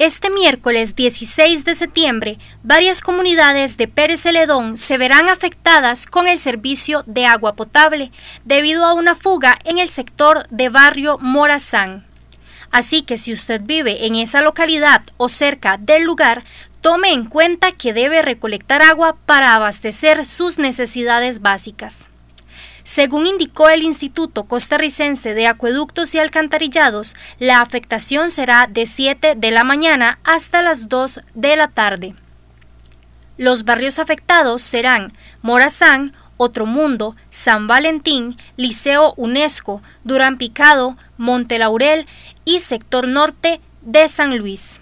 Este miércoles 16 de septiembre, varias comunidades de Pérez Celedón se verán afectadas con el servicio de agua potable debido a una fuga en el sector de barrio Morazán. Así que si usted vive en esa localidad o cerca del lugar, tome en cuenta que debe recolectar agua para abastecer sus necesidades básicas. Según indicó el Instituto Costarricense de Acueductos y Alcantarillados, la afectación será de 7 de la mañana hasta las 2 de la tarde. Los barrios afectados serán Morazán, Otro Mundo, San Valentín, Liceo UNESCO, Durán Picado, Monte Laurel y Sector Norte de San Luis.